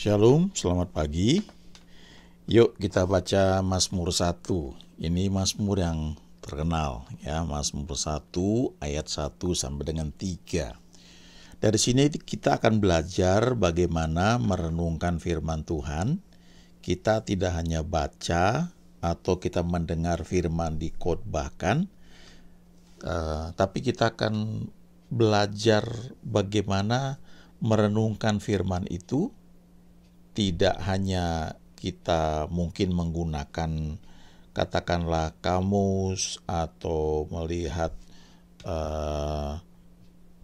Shalom, selamat pagi. Yuk kita baca Mazmur 1. Ini Mazmur yang terkenal ya, Mazmur 1 ayat 1 sampai dengan 3. Dari sini kita akan belajar bagaimana merenungkan firman Tuhan. Kita tidak hanya baca atau kita mendengar firman di dikhotbahkan, uh, tapi kita akan belajar bagaimana merenungkan firman itu tidak hanya kita mungkin menggunakan katakanlah kamus atau melihat eh,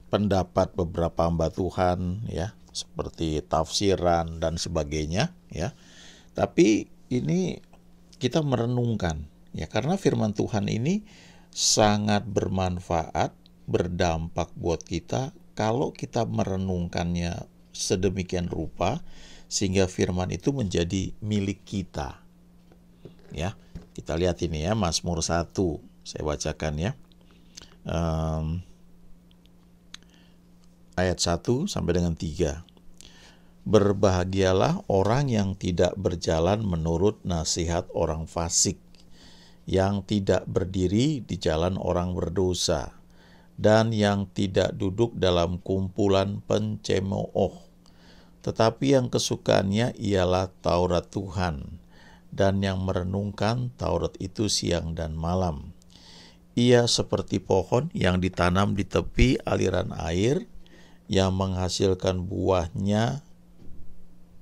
pendapat beberapa hamba Tuhan ya seperti tafsiran dan sebagainya ya tapi ini kita merenungkan ya karena firman Tuhan ini sangat bermanfaat berdampak buat kita kalau kita merenungkannya sedemikian rupa sehingga firman itu menjadi milik kita. Ya, kita lihat ini ya Mazmur 1. Saya bacakan ya. Um, ayat 1 sampai dengan 3. Berbahagialah orang yang tidak berjalan menurut nasihat orang fasik, yang tidak berdiri di jalan orang berdosa, dan yang tidak duduk dalam kumpulan pencemooh tetapi yang kesukaannya ialah Taurat Tuhan, dan yang merenungkan Taurat itu siang dan malam. Ia seperti pohon yang ditanam di tepi aliran air, yang menghasilkan buahnya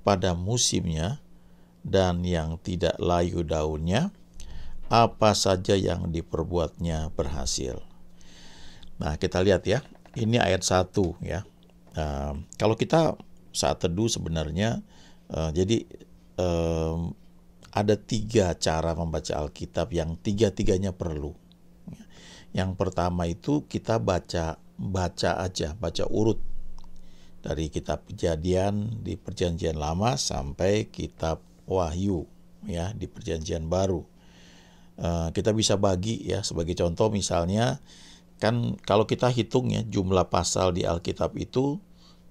pada musimnya, dan yang tidak layu daunnya, apa saja yang diperbuatnya berhasil. Nah, kita lihat ya, ini ayat 1 ya. Uh, kalau kita saat teduh sebenarnya uh, jadi um, ada tiga cara membaca Alkitab yang tiga-tiganya perlu. Yang pertama itu kita baca baca aja, baca urut dari kitab Kejadian di Perjanjian Lama sampai kitab Wahyu ya di Perjanjian Baru. Uh, kita bisa bagi ya sebagai contoh misalnya kan kalau kita hitung ya jumlah pasal di Alkitab itu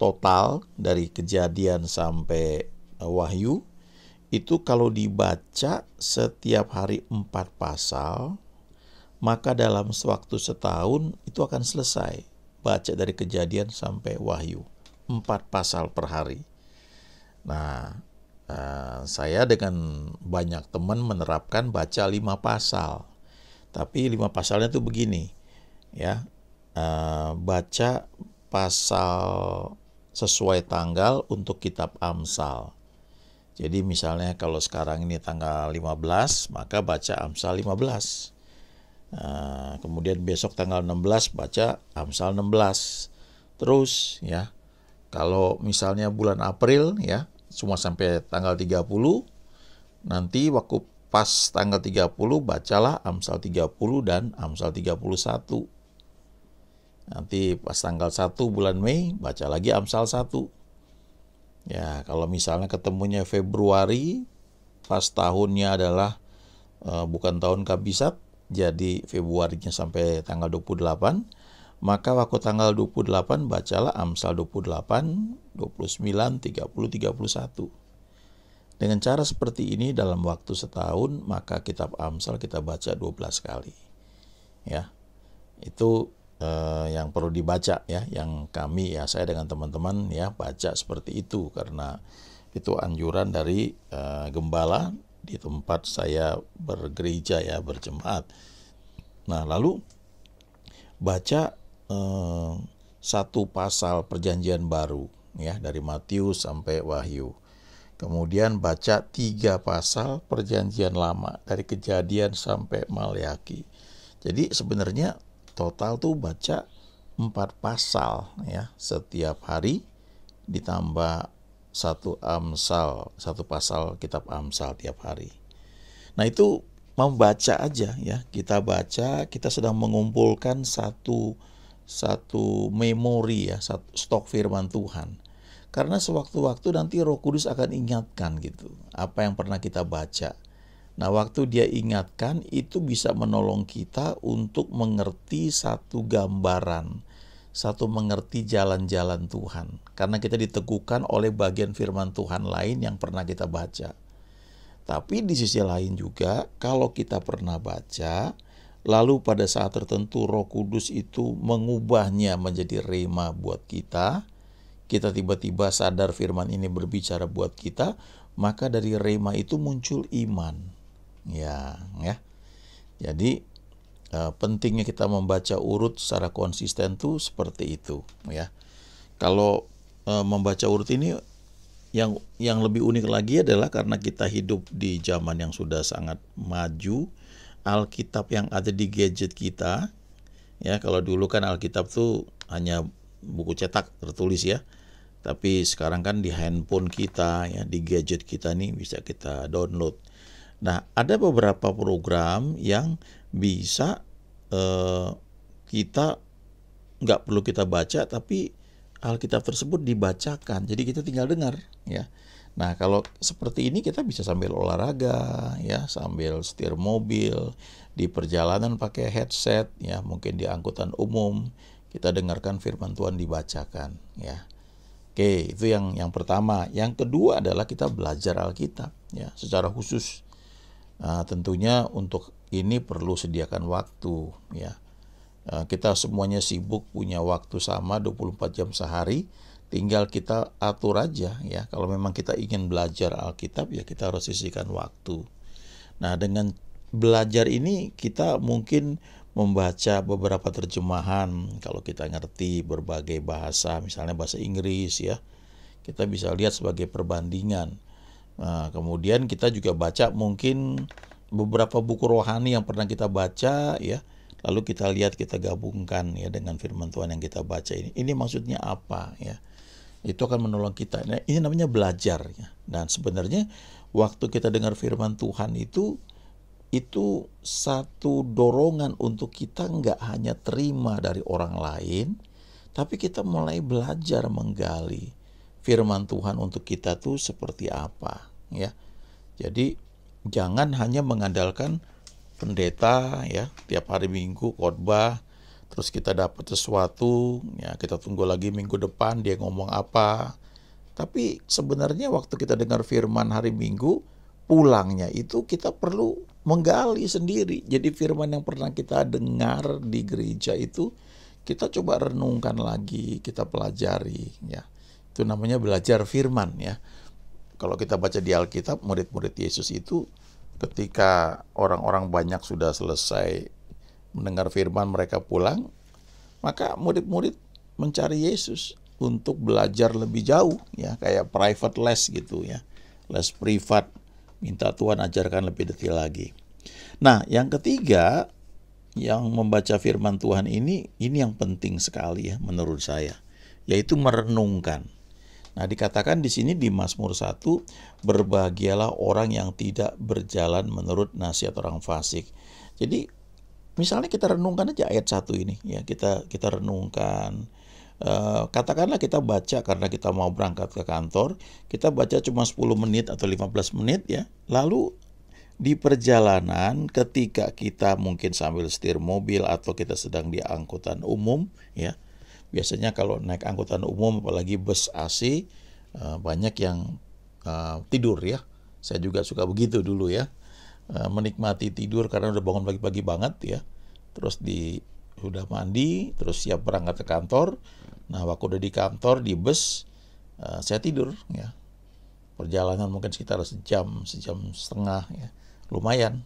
total dari kejadian sampai eh, wahyu itu kalau dibaca setiap hari empat pasal, maka dalam waktu setahun itu akan selesai. Baca dari kejadian sampai wahyu. Empat pasal per hari. Nah, eh, saya dengan banyak teman menerapkan baca lima pasal. Tapi lima pasalnya itu begini. ya eh, Baca pasal sesuai tanggal untuk kitab Amsal. Jadi misalnya kalau sekarang ini tanggal 15, maka baca Amsal 15. Nah, kemudian besok tanggal 16 baca Amsal 16. Terus ya, kalau misalnya bulan April ya, cuma sampai tanggal 30, nanti waktu pas tanggal 30 bacalah Amsal 30 dan Amsal 31. Nanti pas tanggal 1 bulan Mei baca lagi Amsal 1. Ya, kalau misalnya ketemunya Februari pas tahunnya adalah e, bukan tahun kabisat, jadi Februarinya sampai tanggal 28, maka waktu tanggal 28 bacalah Amsal 28, 29, 30, 31. Dengan cara seperti ini dalam waktu setahun maka kitab Amsal kita baca 12 kali. Ya. Itu eh, yang perlu dibaca ya, yang kami ya saya dengan teman-teman ya baca seperti itu karena itu anjuran dari eh, gembala di tempat saya bergereja ya berjemaat. Nah lalu baca eh, satu pasal perjanjian baru ya dari Matius sampai Wahyu. Kemudian baca tiga pasal perjanjian lama dari kejadian sampai Malyaki. Jadi sebenarnya total tuh baca empat pasal ya setiap hari ditambah satu amsal satu pasal kitab amsal tiap hari nah itu membaca aja ya kita baca kita sedang mengumpulkan satu satu memori ya satu stok firman Tuhan karena sewaktu-waktu nanti Roh Kudus akan ingatkan gitu apa yang pernah kita baca Nah, waktu dia ingatkan itu bisa menolong kita untuk mengerti satu gambaran, satu mengerti jalan-jalan Tuhan. Karena kita diteguhkan oleh bagian firman Tuhan lain yang pernah kita baca. Tapi di sisi lain juga, kalau kita pernah baca, lalu pada saat tertentu Roh Kudus itu mengubahnya menjadi rema buat kita, kita tiba-tiba sadar firman ini berbicara buat kita, maka dari rema itu muncul iman Ya, ya. Jadi e, pentingnya kita membaca urut secara konsisten tuh seperti itu, ya. Kalau e, membaca urut ini yang yang lebih unik lagi adalah karena kita hidup di zaman yang sudah sangat maju, Alkitab yang ada di gadget kita, ya kalau dulu kan Alkitab tuh hanya buku cetak tertulis ya, tapi sekarang kan di handphone kita, ya di gadget kita nih bisa kita download Nah, ada beberapa program yang bisa eh, kita nggak perlu kita baca, tapi Alkitab tersebut dibacakan. Jadi kita tinggal dengar, ya. Nah, kalau seperti ini kita bisa sambil olahraga, ya, sambil setir mobil, di perjalanan pakai headset, ya, mungkin di angkutan umum kita dengarkan firman Tuhan dibacakan, ya. Oke, itu yang yang pertama. Yang kedua adalah kita belajar Alkitab, ya, secara khusus Nah, tentunya untuk ini perlu sediakan waktu ya. Ah, kita semuanya sibuk punya waktu sama 24 jam sehari, tinggal kita atur aja ya. Kalau memang kita ingin belajar Alkitab ya kita harus sisihkan waktu. Nah, dengan belajar ini kita mungkin membaca beberapa terjemahan kalau kita ngerti berbagai bahasa, misalnya bahasa Inggris ya. Kita bisa lihat sebagai perbandingan Nah, kemudian kita juga baca mungkin beberapa buku rohani yang pernah kita baca ya. Lalu kita lihat kita gabungkan ya dengan firman Tuhan yang kita baca ini. Ini maksudnya apa ya? Itu akan menolong kita. Nah, ini namanya belajar ya. Dan sebenarnya waktu kita dengar firman Tuhan itu itu satu dorongan untuk kita nggak hanya terima dari orang lain, tapi kita mulai belajar menggali firman Tuhan untuk kita tuh seperti apa ya. Jadi jangan hanya mengandalkan pendeta ya tiap hari Minggu khotbah terus kita dapat sesuatu ya kita tunggu lagi minggu depan dia ngomong apa. Tapi sebenarnya waktu kita dengar firman hari Minggu pulangnya itu kita perlu menggali sendiri. Jadi firman yang pernah kita dengar di gereja itu kita coba renungkan lagi, kita pelajari ya. Itu namanya belajar firman ya. Kalau kita baca di Alkitab, murid-murid Yesus itu ketika orang-orang banyak sudah selesai mendengar firman mereka pulang, maka murid-murid mencari Yesus untuk belajar lebih jauh ya, kayak private les gitu ya. Les privat, minta Tuhan ajarkan lebih detail lagi. Nah, yang ketiga yang membaca firman Tuhan ini ini yang penting sekali ya menurut saya, yaitu merenungkan. Nah, dikatakan di sini di Mazmur 1, berbahagialah orang yang tidak berjalan menurut nasihat orang fasik. Jadi, misalnya kita renungkan aja ayat 1 ini, ya, kita kita renungkan. Uh, katakanlah kita baca karena kita mau berangkat ke kantor, kita baca cuma 10 menit atau 15 menit ya. Lalu di perjalanan ketika kita mungkin sambil setir mobil atau kita sedang di angkutan umum ya biasanya kalau naik angkutan umum apalagi bus AC uh, eh, banyak yang uh, tidur ya. Saya juga suka begitu dulu ya. Uh, menikmati tidur karena udah bangun pagi-pagi banget ya. Terus di udah mandi, terus siap berangkat ke kantor. Nah, waktu udah di kantor di bus uh, saya tidur ya. Perjalanan mungkin sekitar sejam, sejam setengah ya. Lumayan.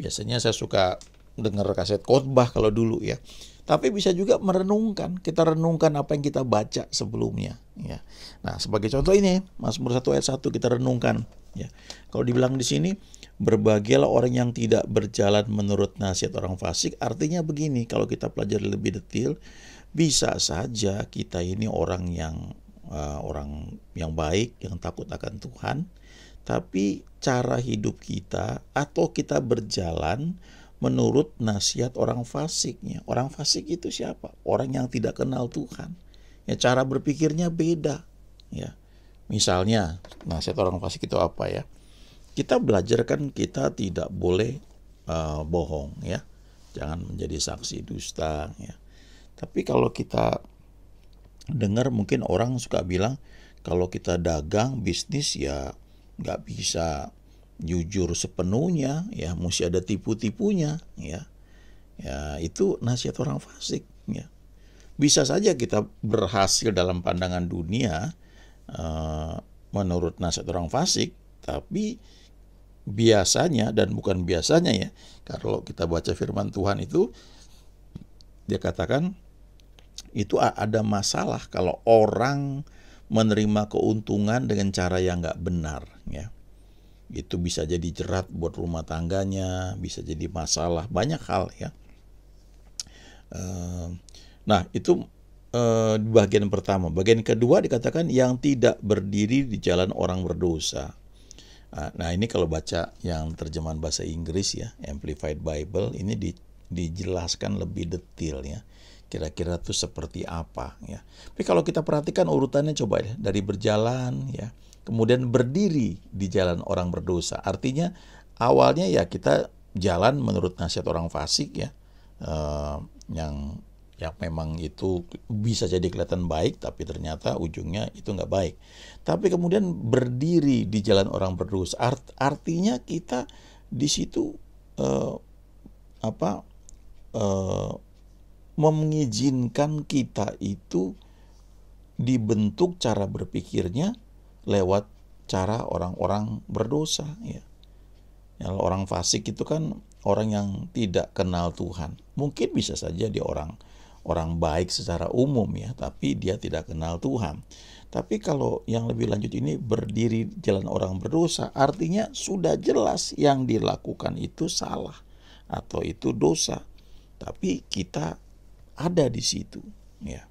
Biasanya saya suka dengar kaset khotbah kalau dulu ya tapi bisa juga merenungkan. Kita renungkan apa yang kita baca sebelumnya. Ya. Nah, sebagai contoh ini, Mazmur 1 ayat 1 kita renungkan. Ya. Kalau dibilang di sini, berbahagialah orang yang tidak berjalan menurut nasihat orang fasik. Artinya begini, kalau kita pelajari lebih detail, bisa saja kita ini orang yang uh, orang yang baik, yang takut akan Tuhan, tapi cara hidup kita atau kita berjalan menurut nasihat orang fasiknya. Orang fasik itu siapa? Orang yang tidak kenal Tuhan. Ya cara berpikirnya beda, ya. Misalnya nasihat orang fasik itu apa ya? Kita belajar kan kita tidak boleh uh, bohong ya. Jangan menjadi saksi dusta ya. Tapi kalau kita dengar mungkin orang suka bilang kalau kita dagang bisnis ya nggak bisa jujur sepenuhnya ya mesti ada tipu-tipunya ya ya itu nasihat orang fasik ya bisa saja kita berhasil dalam pandangan dunia uh, menurut nasihat orang fasik tapi biasanya dan bukan biasanya ya kalau kita baca firman Tuhan itu dia katakan itu ada masalah kalau orang menerima keuntungan dengan cara yang nggak benar ya itu bisa jadi jerat buat rumah tangganya, bisa jadi masalah banyak hal ya. Eh, nah itu eh, bagian pertama. Bagian kedua dikatakan yang tidak berdiri di jalan orang berdosa. Ah, nah ini kalau baca yang terjemahan bahasa Inggris ya, Amplified Bible ini di, dijelaskan lebih detail ya. Kira-kira itu seperti apa ya. Tapi kalau kita perhatikan urutannya coba ya, dari berjalan ya kemudian berdiri di jalan orang berdosa. Artinya awalnya ya kita jalan menurut nasihat orang fasik ya, eh, yang yang memang itu bisa jadi kelihatan baik tapi ternyata ujungnya itu nggak baik. Tapi kemudian berdiri di jalan orang berdosa. Art, artinya kita di situ eh, apa eh, mengizinkan kita itu dibentuk cara berpikirnya lewat cara orang-orang berdosa ya. ya orang fasik itu kan orang yang tidak kenal Tuhan mungkin bisa saja dia orang orang baik secara umum ya tapi dia tidak kenal Tuhan tapi kalau yang lebih lanjut ini berdiri jalan orang berdosa artinya sudah jelas yang dilakukan itu salah atau itu dosa tapi kita ada di situ ya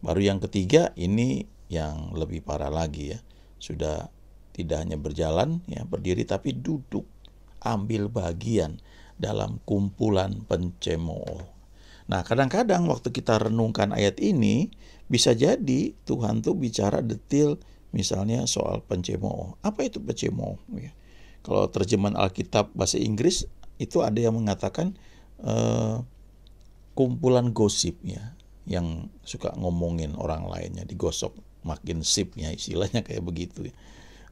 baru yang ketiga ini yang lebih parah lagi ya sudah tidak hanya berjalan ya berdiri tapi duduk ambil bagian dalam kumpulan pencemooh. Nah, kadang-kadang waktu kita renungkan ayat ini bisa jadi Tuhan tuh bicara detail misalnya soal pencemooh. Apa itu pencemooh ya? Kalau terjemahan Alkitab bahasa Inggris itu ada yang mengatakan eh, kumpulan gosip ya yang suka ngomongin orang lainnya digosok makin sipnya istilahnya kayak begitu. Ya.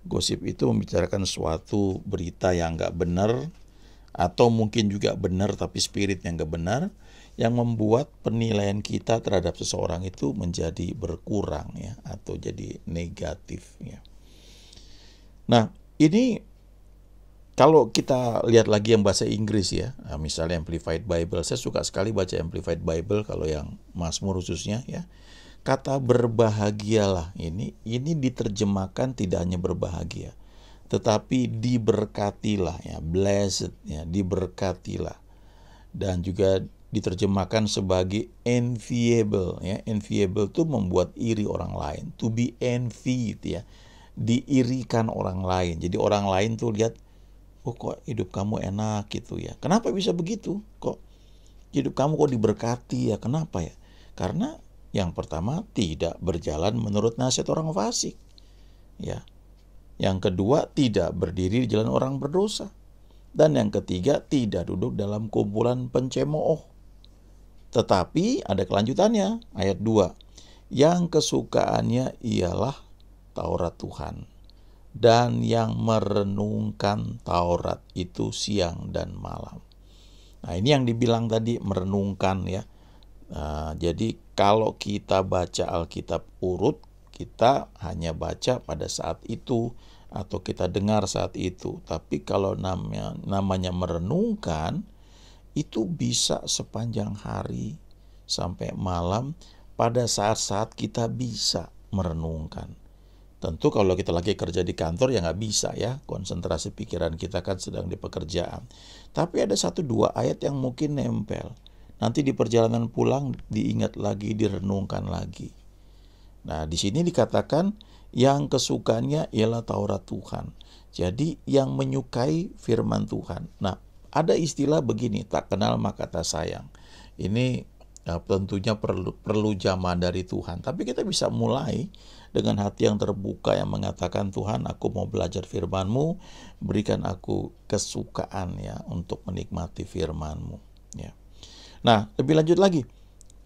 Gosip itu membicarakan suatu berita yang nggak benar atau mungkin juga benar tapi spirit yang nggak benar yang membuat penilaian kita terhadap seseorang itu menjadi berkurang ya atau jadi negatif ya. Nah, ini kalau kita lihat lagi yang bahasa Inggris ya, nah, misalnya Amplified Bible, saya suka sekali baca Amplified Bible kalau yang Mazmur khususnya ya kata berbahagialah ini ini diterjemahkan tidak hanya berbahagia tetapi diberkatilah ya blessed ya diberkatilah dan juga diterjemahkan sebagai enviable ya enviable itu membuat iri orang lain to be envied ya diirikan orang lain jadi orang lain tuh lihat oh kok hidup kamu enak gitu ya kenapa bisa begitu kok hidup kamu kok diberkati ya kenapa ya karena yang pertama, tidak berjalan menurut nasihat orang fasik. Ya. Yang kedua, tidak berdiri di jalan orang berdosa. Dan yang ketiga, tidak duduk dalam kumpulan pencemooh. Tetapi ada kelanjutannya, ayat 2. Yang kesukaannya ialah Taurat Tuhan. Dan yang merenungkan Taurat itu siang dan malam. Nah ini yang dibilang tadi merenungkan ya Nah, jadi kalau kita baca Alkitab urut, kita hanya baca pada saat itu atau kita dengar saat itu. Tapi kalau namanya, namanya merenungkan, itu bisa sepanjang hari sampai malam pada saat-saat kita bisa merenungkan. Tentu kalau kita lagi kerja di kantor ya nggak bisa ya, konsentrasi pikiran kita kan sedang di pekerjaan. Tapi ada satu dua ayat yang mungkin nempel Nanti di perjalanan pulang diingat lagi, direnungkan lagi. Nah, di sini dikatakan yang kesukaannya ialah Taurat Tuhan. Jadi yang menyukai firman Tuhan. Nah, ada istilah begini, tak kenal maka tak sayang. Ini Nah, tentunya perlu perlu jamaah dari Tuhan. Tapi kita bisa mulai dengan hati yang terbuka yang mengatakan Tuhan, aku mau belajar firman-Mu, berikan aku kesukaan ya untuk menikmati firman-Mu. Ya. Nah, lebih lanjut lagi.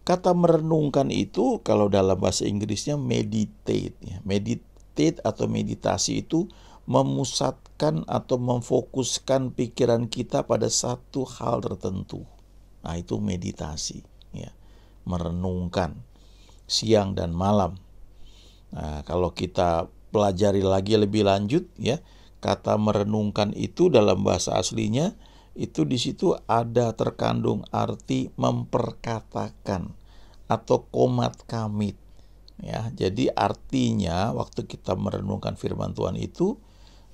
Kata merenungkan itu kalau dalam bahasa Inggrisnya meditate ya. Meditate atau meditasi itu memusatkan atau memfokuskan pikiran kita pada satu hal tertentu. Nah, itu meditasi ya. Merenungkan siang dan malam. Nah, kalau kita pelajari lagi lebih lanjut ya, kata merenungkan itu dalam bahasa aslinya itu di situ ada terkandung arti memperkatakan atau komat kamit. Ya, jadi artinya waktu kita merenungkan firman Tuhan itu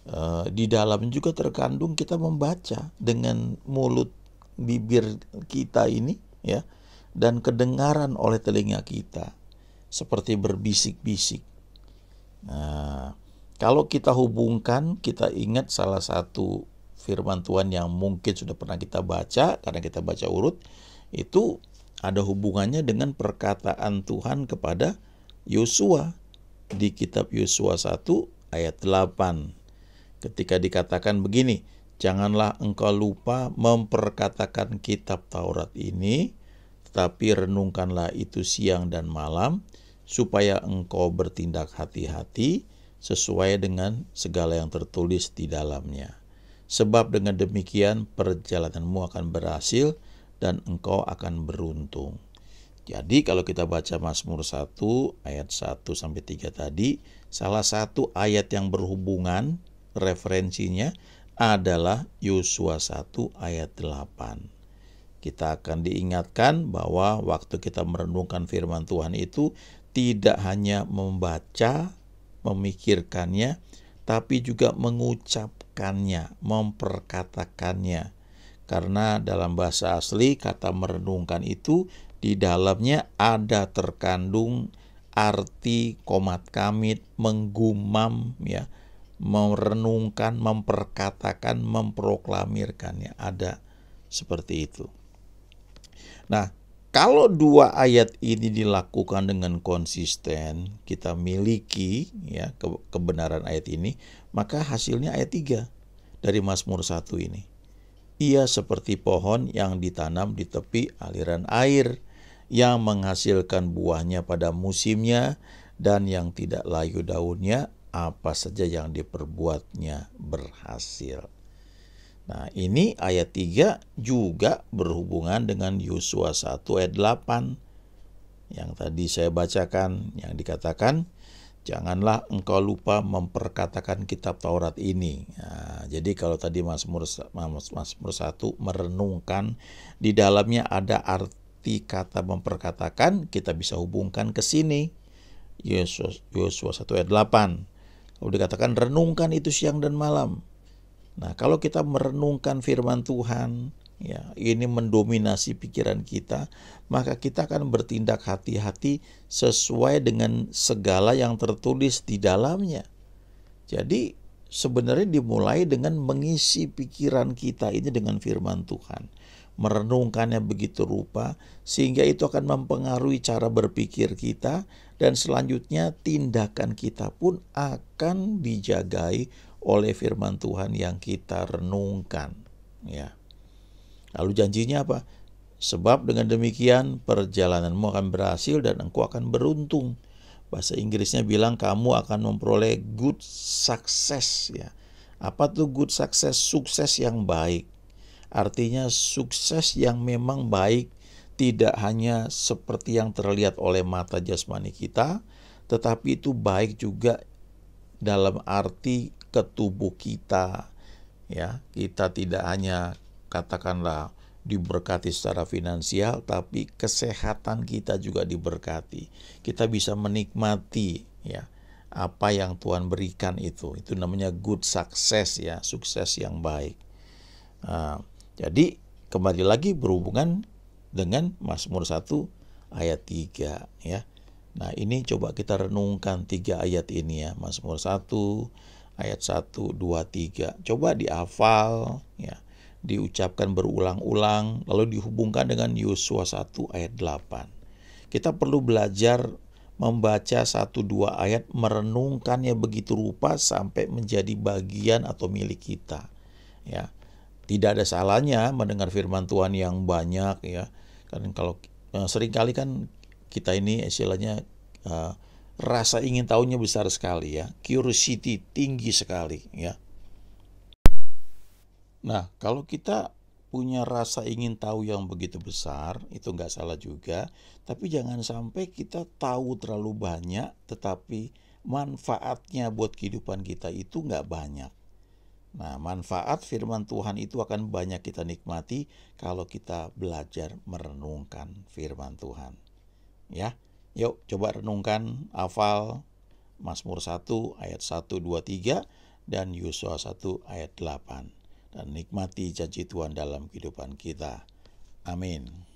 e, di dalam juga terkandung kita membaca dengan mulut bibir kita ini ya dan kedengaran oleh telinga kita seperti berbisik-bisik. Nah, kalau kita hubungkan, kita ingat salah satu firman Tuhan yang mungkin sudah pernah kita baca karena kita baca urut itu ada hubungannya dengan perkataan Tuhan kepada Yosua di kitab Yosua 1 ayat 8 ketika dikatakan begini janganlah engkau lupa memperkatakan kitab Taurat ini tetapi renungkanlah itu siang dan malam supaya engkau bertindak hati-hati sesuai dengan segala yang tertulis di dalamnya sebab dengan demikian perjalananmu akan berhasil dan engkau akan beruntung. Jadi kalau kita baca Mazmur 1 ayat 1 sampai 3 tadi, salah satu ayat yang berhubungan referensinya adalah Yosua 1 ayat 8. Kita akan diingatkan bahwa waktu kita merenungkan firman Tuhan itu tidak hanya membaca, memikirkannya, tapi juga mengucap memperkatakannya, memperkatakannya. Karena dalam bahasa asli kata merenungkan itu di dalamnya ada terkandung arti komat kamit menggumam ya merenungkan, memperkatakan, memproklamirkannya ada seperti itu. Nah, kalau dua ayat ini dilakukan dengan konsisten, kita miliki ya kebenaran ayat ini, maka hasilnya ayat 3 dari Mazmur 1 ini. Ia seperti pohon yang ditanam di tepi aliran air yang menghasilkan buahnya pada musimnya dan yang tidak layu daunnya apa saja yang diperbuatnya berhasil. Nah, ini ayat 3 juga berhubungan dengan Yosua 1 ayat 8 yang tadi saya bacakan yang dikatakan janganlah engkau lupa memperkatakan kitab Taurat ini. Nah, jadi kalau tadi Mas Mazmur 1 merenungkan di dalamnya ada arti kata memperkatakan, kita bisa hubungkan ke sini. Yosua 1 ayat 8. Kalau dikatakan renungkan itu siang dan malam. Nah, kalau kita merenungkan firman Tuhan, ya ini mendominasi pikiran kita, maka kita akan bertindak hati-hati sesuai dengan segala yang tertulis di dalamnya. Jadi sebenarnya dimulai dengan mengisi pikiran kita ini dengan firman Tuhan. Merenungkannya begitu rupa sehingga itu akan mempengaruhi cara berpikir kita dan selanjutnya tindakan kita pun akan dijagai oleh firman Tuhan yang kita renungkan ya. Lalu janjinya apa? Sebab dengan demikian perjalananmu akan berhasil dan engkau akan beruntung. Bahasa Inggrisnya bilang kamu akan memperoleh good success ya. Apa tuh good success? Sukses yang baik. Artinya sukses yang memang baik tidak hanya seperti yang terlihat oleh mata jasmani kita, tetapi itu baik juga dalam arti ke kita. Ya, kita tidak hanya katakanlah diberkati secara finansial, tapi kesehatan kita juga diberkati. Kita bisa menikmati ya apa yang Tuhan berikan itu. Itu namanya good success ya, sukses yang baik. Uh, jadi kembali lagi berhubungan dengan Mazmur 1 ayat 3 ya. Nah ini coba kita renungkan tiga ayat ini ya. Mazmur 1 ayat 1, 2, 3. Coba dihafal ya diucapkan berulang-ulang lalu dihubungkan dengan Yosua 1 ayat 8. Kita perlu belajar membaca satu dua ayat merenungkannya begitu rupa sampai menjadi bagian atau milik kita. Ya. Tidak ada salahnya mendengar firman Tuhan yang banyak ya. Karena kalau eh, seringkali kan kita ini istilahnya uh, rasa ingin tahunya besar sekali ya. Curiosity tinggi sekali ya Nah, kalau kita punya rasa ingin tahu yang begitu besar, itu nggak salah juga. Tapi jangan sampai kita tahu terlalu banyak, tetapi manfaatnya buat kehidupan kita itu nggak banyak. Nah, manfaat firman Tuhan itu akan banyak kita nikmati kalau kita belajar merenungkan firman Tuhan. Ya, yuk coba renungkan, hafal Mazmur 1 ayat 1, 2, 3, dan Yosua 1 ayat 8 dan nikmati janji Tuhan dalam kehidupan kita. Amin.